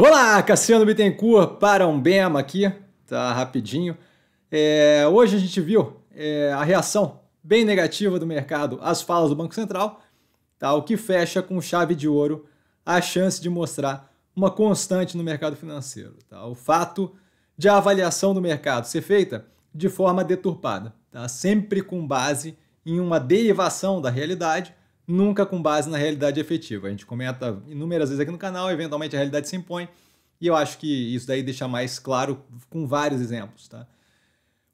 Olá, Cassiano Bittencourt para um Bema aqui, tá rapidinho. É, hoje a gente viu é, a reação bem negativa do mercado às falas do Banco Central, tá, o que fecha com chave de ouro a chance de mostrar uma constante no mercado financeiro. Tá? O fato de a avaliação do mercado ser feita de forma deturpada, tá? sempre com base em uma derivação da realidade nunca com base na realidade efetiva. A gente comenta inúmeras vezes aqui no canal, eventualmente a realidade se impõe, e eu acho que isso daí deixa mais claro com vários exemplos, tá?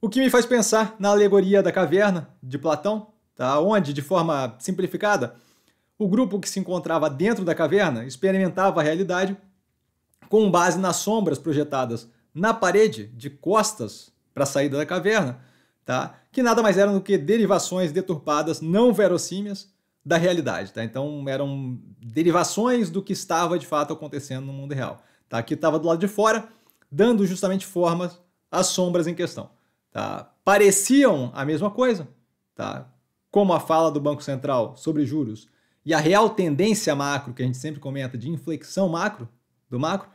O que me faz pensar na alegoria da caverna de Platão, tá? Onde, de forma simplificada, o grupo que se encontrava dentro da caverna experimentava a realidade com base nas sombras projetadas na parede de costas para a saída da caverna, tá? Que nada mais eram do que derivações deturpadas, não verossímias da realidade, tá? Então eram derivações do que estava de fato acontecendo no mundo real, tá? Que estava do lado de fora, dando justamente formas às sombras em questão, tá? Pareciam a mesma coisa, tá? Como a fala do Banco Central sobre juros e a real tendência macro que a gente sempre comenta de inflexão macro do macro,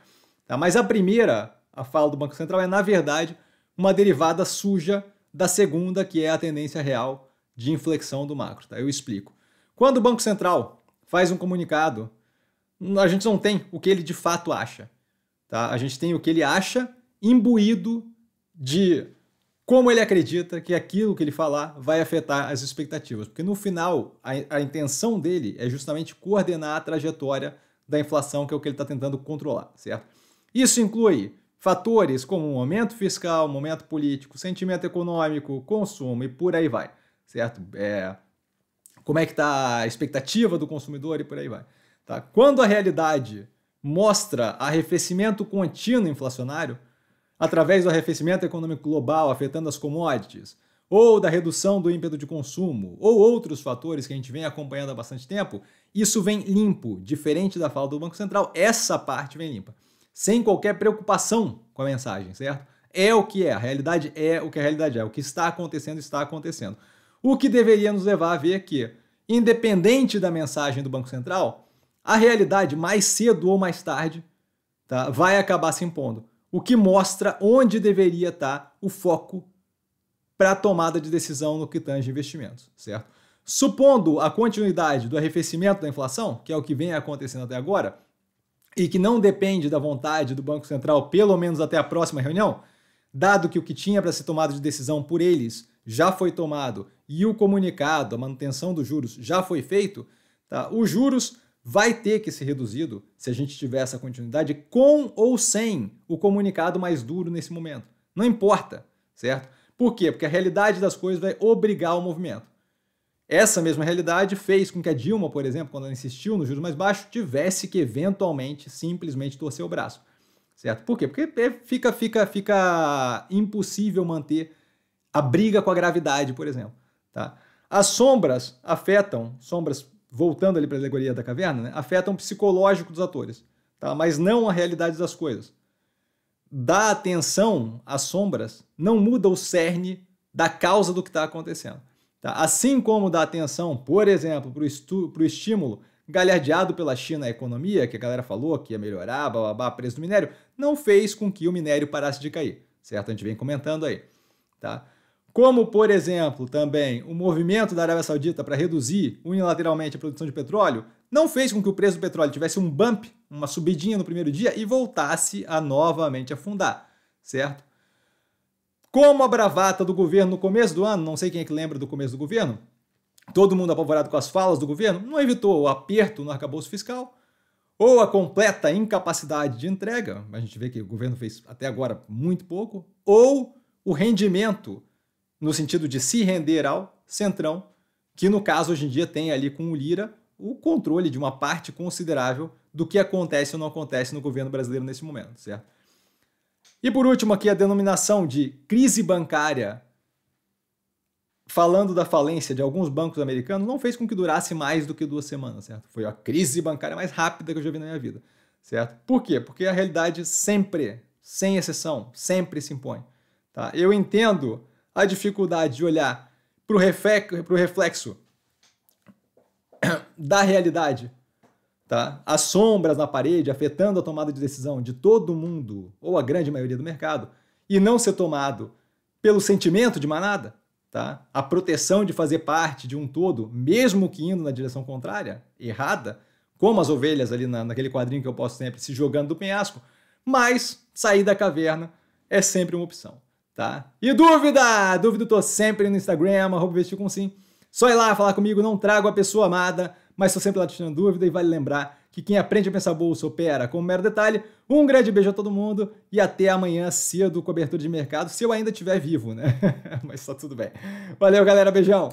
tá? Mas a primeira, a fala do Banco Central é na verdade uma derivada suja da segunda, que é a tendência real de inflexão do macro, tá? Eu explico. Quando o Banco Central faz um comunicado, a gente não tem o que ele de fato acha. Tá? A gente tem o que ele acha imbuído de como ele acredita que aquilo que ele falar vai afetar as expectativas. Porque no final, a, a intenção dele é justamente coordenar a trajetória da inflação, que é o que ele está tentando controlar, certo? Isso inclui fatores como momento fiscal, momento político, sentimento econômico, consumo e por aí vai, certo? É, como é que está a expectativa do consumidor e por aí vai. Tá? Quando a realidade mostra arrefecimento contínuo inflacionário, através do arrefecimento econômico global afetando as commodities, ou da redução do ímpeto de consumo, ou outros fatores que a gente vem acompanhando há bastante tempo, isso vem limpo, diferente da fala do Banco Central, essa parte vem limpa, sem qualquer preocupação com a mensagem, certo? É o que é, a realidade é o que a realidade é, o que está acontecendo está acontecendo. O que deveria nos levar a ver é que independente da mensagem do Banco Central, a realidade, mais cedo ou mais tarde, tá, vai acabar se impondo. O que mostra onde deveria estar o foco para a tomada de decisão no que tange investimentos, certo? Supondo a continuidade do arrefecimento da inflação, que é o que vem acontecendo até agora, e que não depende da vontade do Banco Central, pelo menos até a próxima reunião, dado que o que tinha para ser tomado de decisão por eles já foi tomado e o comunicado, a manutenção dos juros já foi feito, tá? os juros vai ter que ser reduzido, se a gente tiver essa continuidade, com ou sem o comunicado mais duro nesse momento. Não importa, certo? Por quê? Porque a realidade das coisas vai obrigar o movimento. Essa mesma realidade fez com que a Dilma, por exemplo, quando ela insistiu no juros mais baixo, tivesse que eventualmente simplesmente torcer o braço. Certo? Por quê? Porque é, fica, fica, fica impossível manter a briga com a gravidade, por exemplo. Tá? As sombras afetam, sombras, voltando ali para a alegoria da caverna, né, afetam o psicológico dos atores, tá? mas não a realidade das coisas. Dar atenção às sombras não muda o cerne da causa do que está acontecendo. Tá? Assim como dar atenção, por exemplo, para o estímulo galhardeado pela China à economia, que a galera falou que ia melhorar, bababá, preço do minério, não fez com que o minério parasse de cair, certo? A gente vem comentando aí, tá? como, por exemplo, também o movimento da Arábia Saudita para reduzir unilateralmente a produção de petróleo, não fez com que o preço do petróleo tivesse um bump, uma subidinha no primeiro dia e voltasse a novamente afundar, certo? Como a bravata do governo no começo do ano, não sei quem é que lembra do começo do governo, todo mundo apavorado com as falas do governo, não evitou o aperto no arcabouço fiscal ou a completa incapacidade de entrega, a gente vê que o governo fez até agora muito pouco, ou o rendimento no sentido de se render ao Centrão, que no caso hoje em dia tem ali com o Lira o controle de uma parte considerável do que acontece ou não acontece no governo brasileiro nesse momento, certo? E por último aqui a denominação de crise bancária, falando da falência de alguns bancos americanos, não fez com que durasse mais do que duas semanas, certo? Foi a crise bancária mais rápida que eu já vi na minha vida, certo? Por quê? Porque a realidade sempre, sem exceção, sempre se impõe, tá? Eu entendo a dificuldade de olhar para o reflexo, reflexo da realidade, tá? as sombras na parede afetando a tomada de decisão de todo mundo, ou a grande maioria do mercado, e não ser tomado pelo sentimento de manada, tá? a proteção de fazer parte de um todo, mesmo que indo na direção contrária, errada, como as ovelhas ali na, naquele quadrinho que eu posto sempre, se jogando do penhasco, mas sair da caverna é sempre uma opção tá? E dúvida? Dúvida eu tô sempre no Instagram, vestir com sim. Só ir lá falar comigo, não trago a pessoa amada, mas estou sempre lá tirando dúvida e vale lembrar que quem aprende a pensar bolsa opera com um mero detalhe. Um grande beijo a todo mundo e até amanhã cedo, cobertura de mercado, se eu ainda estiver vivo, né? mas tá tudo bem. Valeu, galera, beijão!